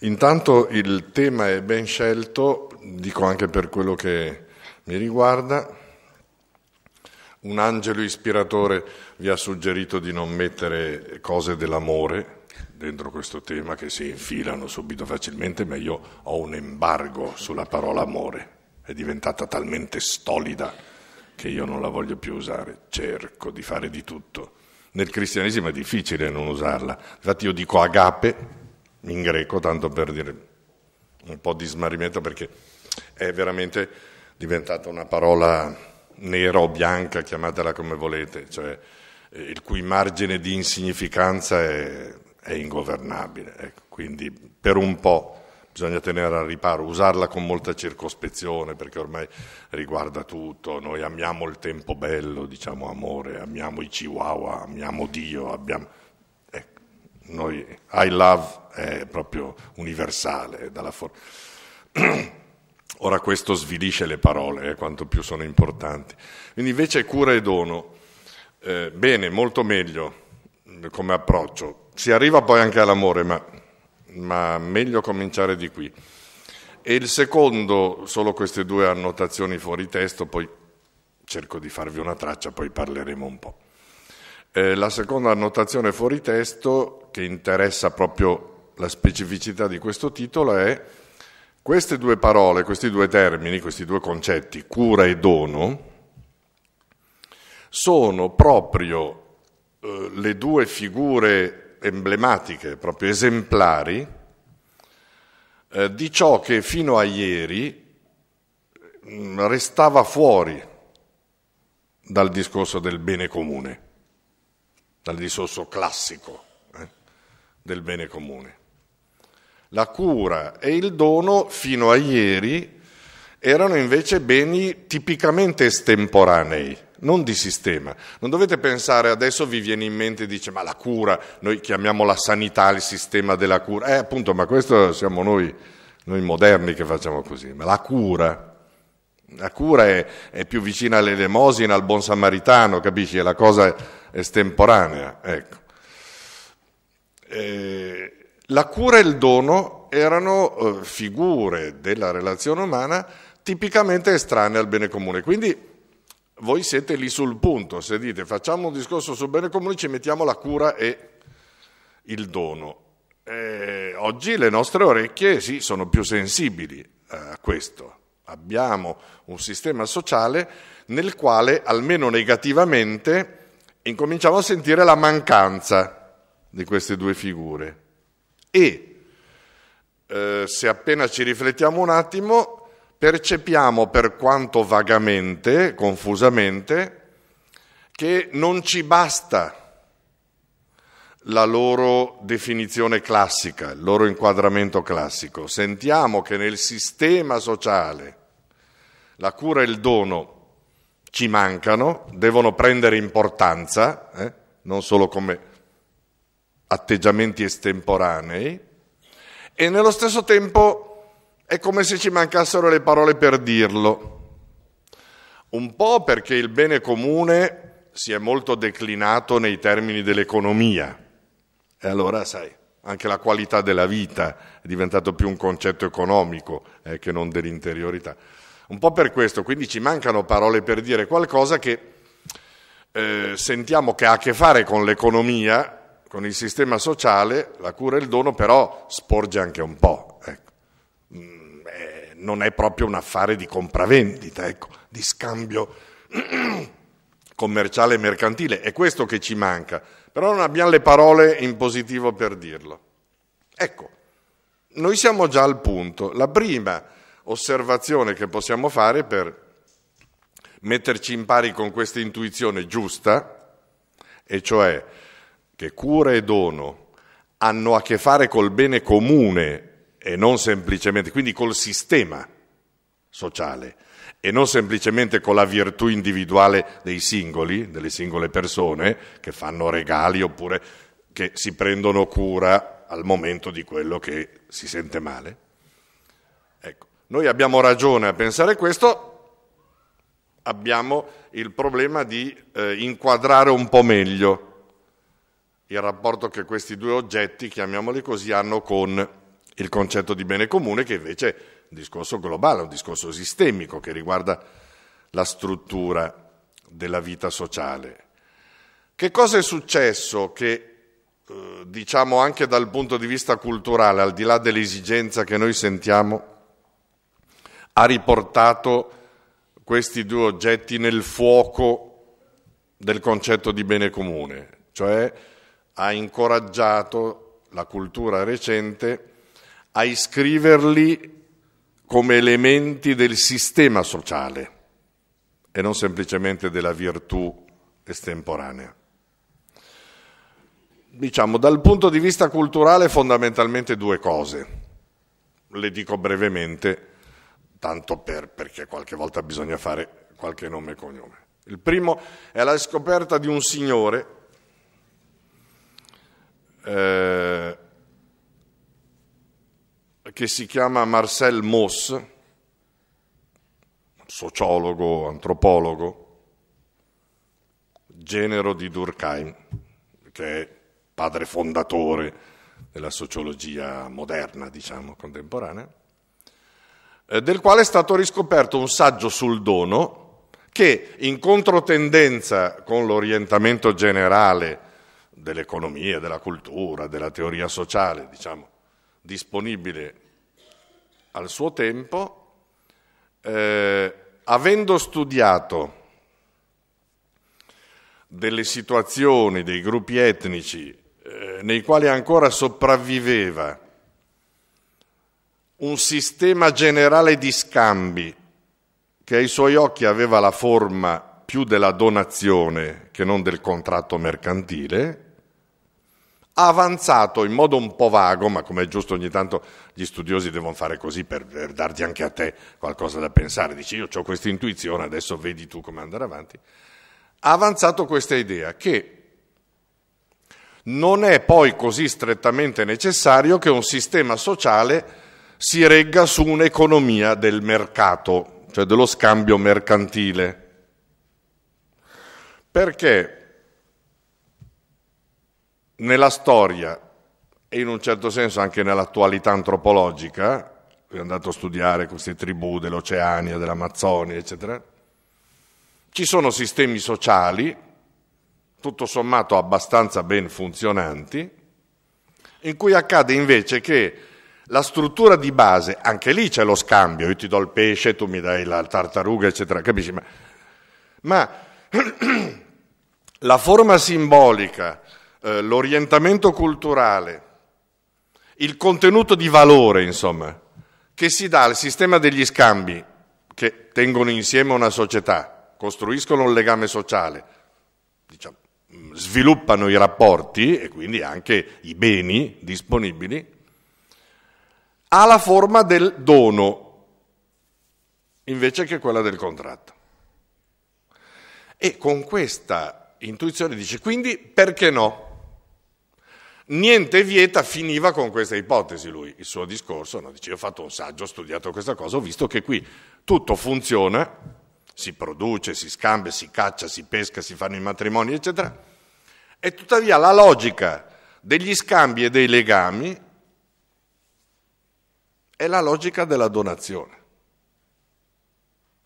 Intanto il tema è ben scelto, dico anche per quello che mi riguarda. Un angelo ispiratore vi ha suggerito di non mettere cose dell'amore dentro questo tema che si infilano subito facilmente, ma io ho un embargo sulla parola amore. È diventata talmente stolida che io non la voglio più usare. Cerco di fare di tutto. Nel cristianesimo è difficile non usarla. Infatti io dico agape in greco, tanto per dire un po' di smarrimento perché è veramente diventata una parola nera o bianca, chiamatela come volete, cioè eh, il cui margine di insignificanza è, è ingovernabile. Ecco, quindi per un po' bisogna tenere al riparo, usarla con molta circospezione perché ormai riguarda tutto, noi amiamo il tempo bello, diciamo amore, amiamo i chihuahua, amiamo Dio, abbiamo noi, I love è proprio universale dalla forma. Ora questo svilisce le parole, eh, quanto più sono importanti. Quindi invece cura e dono, eh, bene, molto meglio eh, come approccio. Si arriva poi anche all'amore, ma, ma meglio cominciare di qui. E il secondo, solo queste due annotazioni fuori testo, poi cerco di farvi una traccia, poi parleremo un po'. Eh, la seconda annotazione fuori testo, che interessa proprio la specificità di questo titolo, è queste due parole, questi due termini, questi due concetti, cura e dono, sono proprio eh, le due figure emblematiche, proprio esemplari, eh, di ciò che fino a ieri mm, restava fuori dal discorso del bene comune dal discorso classico eh, del bene comune. La cura e il dono fino a ieri erano invece beni tipicamente estemporanei, non di sistema. Non dovete pensare adesso vi viene in mente dice ma la cura, noi chiamiamo la sanità il sistema della cura. Eh appunto, ma questo siamo noi, noi moderni che facciamo così, ma la cura la cura è, è, più vicina all'elemosina, al buon samaritano, capisci? È la cosa estemporanea. Ecco. Eh, la cura e il dono erano eh, figure della relazione umana tipicamente estranee al bene comune, quindi voi siete lì sul punto, se dite facciamo un discorso sul bene comune ci mettiamo la cura e il dono. Eh, oggi le nostre orecchie sì, sono più sensibili a questo. Abbiamo un sistema sociale nel quale, almeno negativamente, incominciamo a sentire la mancanza di queste due figure. E eh, se appena ci riflettiamo un attimo, percepiamo per quanto vagamente, confusamente, che non ci basta la loro definizione classica, il loro inquadramento classico. Sentiamo che nel sistema sociale la cura e il dono ci mancano, devono prendere importanza, eh? non solo come atteggiamenti estemporanei, e nello stesso tempo è come se ci mancassero le parole per dirlo. Un po' perché il bene comune si è molto declinato nei termini dell'economia. E allora, sai, anche la qualità della vita è diventato più un concetto economico eh, che non dell'interiorità. Un po' per questo, quindi ci mancano parole per dire qualcosa che eh, sentiamo che ha a che fare con l'economia, con il sistema sociale, la cura e il dono, però sporge anche un po'. Ecco. Mm, eh, non è proprio un affare di compravendita, ecco, di scambio commerciale e mercantile, è questo che ci manca, però non abbiamo le parole in positivo per dirlo. Ecco, noi siamo già al punto. La prima osservazione che possiamo fare per metterci in pari con questa intuizione giusta, e cioè che cura e dono hanno a che fare col bene comune e non semplicemente, quindi col sistema sociale e non semplicemente con la virtù individuale dei singoli, delle singole persone che fanno regali oppure che si prendono cura al momento di quello che si sente male. Ecco. Noi abbiamo ragione a pensare questo, abbiamo il problema di eh, inquadrare un po' meglio il rapporto che questi due oggetti, chiamiamoli così, hanno con il concetto di bene comune, che invece è un discorso globale, un discorso sistemico che riguarda la struttura della vita sociale. Che cosa è successo che, eh, diciamo anche dal punto di vista culturale, al di là dell'esigenza che noi sentiamo ha riportato questi due oggetti nel fuoco del concetto di bene comune, cioè ha incoraggiato la cultura recente a iscriverli come elementi del sistema sociale e non semplicemente della virtù estemporanea. Diciamo, dal punto di vista culturale fondamentalmente due cose, le dico brevemente tanto per, perché qualche volta bisogna fare qualche nome e cognome. Il primo è la scoperta di un signore eh, che si chiama Marcel Moss, sociologo, antropologo, genero di Durkheim, che è padre fondatore della sociologia moderna, diciamo, contemporanea eh, del quale è stato riscoperto un saggio sul dono che in controtendenza con l'orientamento generale dell'economia, della cultura, della teoria sociale, diciamo, disponibile al suo tempo, eh, avendo studiato delle situazioni, dei gruppi etnici eh, nei quali ancora sopravviveva un sistema generale di scambi che ai suoi occhi aveva la forma più della donazione che non del contratto mercantile, ha avanzato in modo un po' vago, ma come è giusto ogni tanto gli studiosi devono fare così per, per darti anche a te qualcosa da pensare, dici io ho questa intuizione, adesso vedi tu come andare avanti, ha avanzato questa idea che non è poi così strettamente necessario che un sistema sociale si regga su un'economia del mercato, cioè dello scambio mercantile. Perché nella storia e in un certo senso anche nell'attualità antropologica, è andato a studiare queste tribù dell'Oceania, dell'Amazzonia, eccetera, ci sono sistemi sociali, tutto sommato abbastanza ben funzionanti, in cui accade invece che la struttura di base, anche lì c'è lo scambio, io ti do il pesce, tu mi dai la tartaruga, eccetera, capisci? Ma, ma la forma simbolica, eh, l'orientamento culturale, il contenuto di valore, insomma, che si dà al sistema degli scambi che tengono insieme una società, costruiscono un legame sociale, diciamo, sviluppano i rapporti e quindi anche i beni disponibili, ha la forma del dono invece che quella del contratto. E con questa intuizione dice quindi perché no? Niente vieta finiva con questa ipotesi lui, il suo discorso, no? dice io ho fatto un saggio, ho studiato questa cosa, ho visto che qui tutto funziona, si produce, si scambia, si caccia, si pesca, si fanno i matrimoni, eccetera, e tuttavia la logica degli scambi e dei legami è la logica della donazione.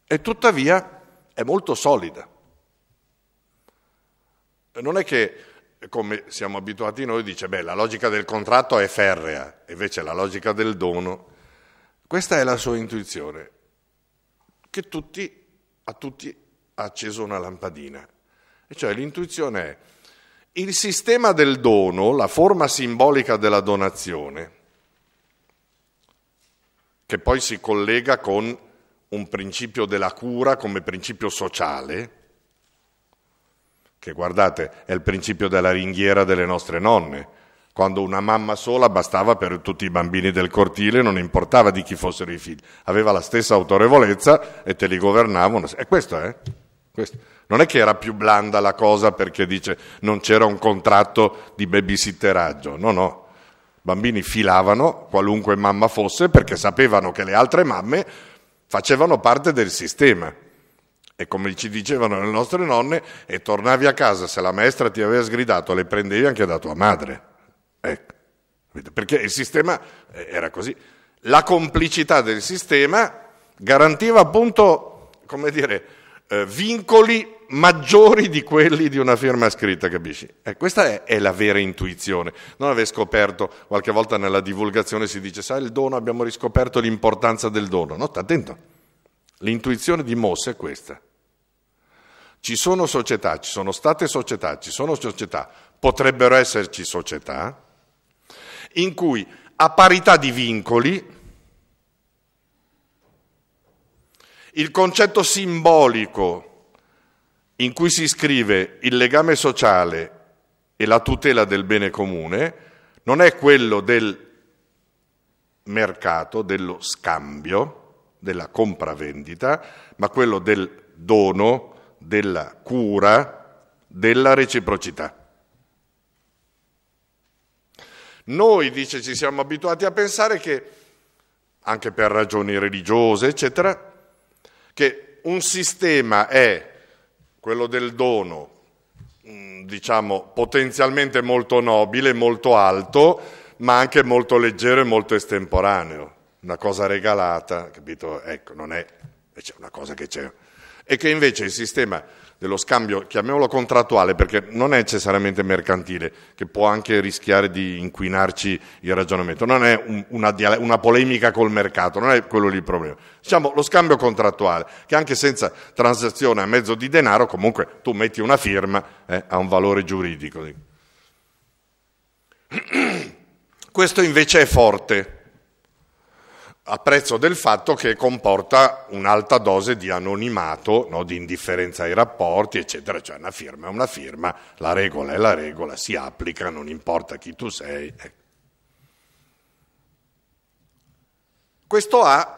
E tuttavia è molto solida. Non è che, come siamo abituati noi, dice, beh, la logica del contratto è ferrea, invece la logica del dono. Questa è la sua intuizione, che tutti, a tutti ha acceso una lampadina. E cioè l'intuizione è, il sistema del dono, la forma simbolica della donazione, che poi si collega con un principio della cura come principio sociale, che guardate è il principio della ringhiera delle nostre nonne. Quando una mamma sola bastava per tutti i bambini del cortile, non importava di chi fossero i figli, aveva la stessa autorevolezza e te li governavano. E questo, eh? Questo. Non è che era più blanda la cosa perché dice non c'era un contratto di babysitteraggio, no, no bambini filavano, qualunque mamma fosse, perché sapevano che le altre mamme facevano parte del sistema. E come ci dicevano le nostre nonne, e tornavi a casa, se la maestra ti aveva sgridato, le prendevi anche da tua madre. Ecco. Perché il sistema eh, era così. La complicità del sistema garantiva appunto, come dire, eh, vincoli maggiori di quelli di una firma scritta, capisci? Eh, questa è, è, la vera intuizione. Non aver scoperto, qualche volta nella divulgazione si dice, sai il dono, abbiamo riscoperto l'importanza del dono. No, sta attento, l'intuizione di Moss è questa. Ci sono società, ci sono state società, ci sono società, potrebbero esserci società in cui a parità di vincoli il concetto simbolico in cui si scrive il legame sociale e la tutela del bene comune non è quello del mercato, dello scambio, della compravendita, ma quello del dono, della cura, della reciprocità. Noi, dice, ci siamo abituati a pensare che, anche per ragioni religiose, eccetera, che un sistema è quello del dono, mm, diciamo potenzialmente molto nobile, molto alto, ma anche molto leggero e molto estemporaneo. Una cosa regalata, capito? Ecco, non è, è una cosa che c'è. E che invece il sistema dello scambio, chiamiamolo contrattuale, perché non è necessariamente mercantile, che può anche rischiare di inquinarci il ragionamento, non è un, una, una, polemica col mercato, non è quello lì il problema. Diciamo lo scambio contrattuale, che anche senza transazione a mezzo di denaro, comunque tu metti una firma, eh, ha un valore giuridico. Questo invece è forte apprezzo del fatto che comporta un'alta dose di anonimato, no, di indifferenza ai rapporti, eccetera. Cioè una firma è una firma, la regola è la regola, si applica, non importa chi tu sei. Ecco. Questo ha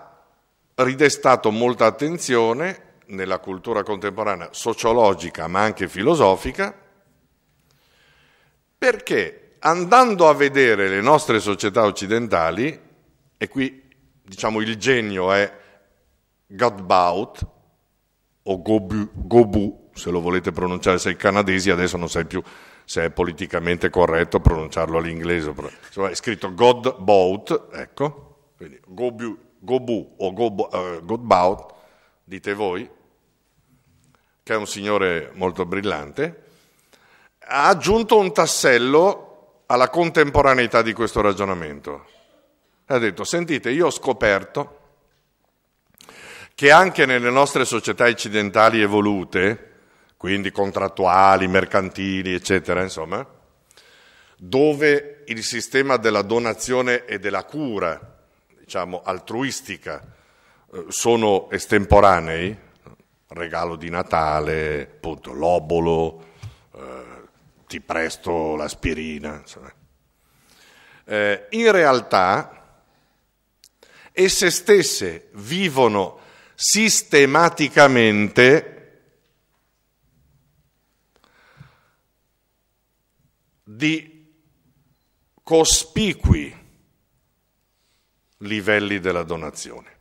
ridestato molta attenzione nella cultura contemporanea sociologica ma anche filosofica, perché andando a vedere le nostre società occidentali, e qui diciamo, il genio è Godbout o Gobu, Gobu, se lo volete pronunciare, sei canadesi, adesso non sai più se è politicamente corretto pronunciarlo all'inglese. Insomma, è scritto Godbout, ecco, quindi Gobu, Gobu o Gobu, uh, Godbout, dite voi, che è un signore molto brillante, ha aggiunto un tassello alla contemporaneità di questo ragionamento ha detto, sentite, io ho scoperto che anche nelle nostre società occidentali evolute, quindi contrattuali, mercantili, eccetera, insomma, dove il sistema della donazione e della cura, diciamo, altruistica, eh, sono estemporanei, regalo di Natale, appunto, l'obolo, eh, ti presto l'aspirina, insomma. Eh, in realtà esse stesse vivono sistematicamente di cospicui livelli della donazione.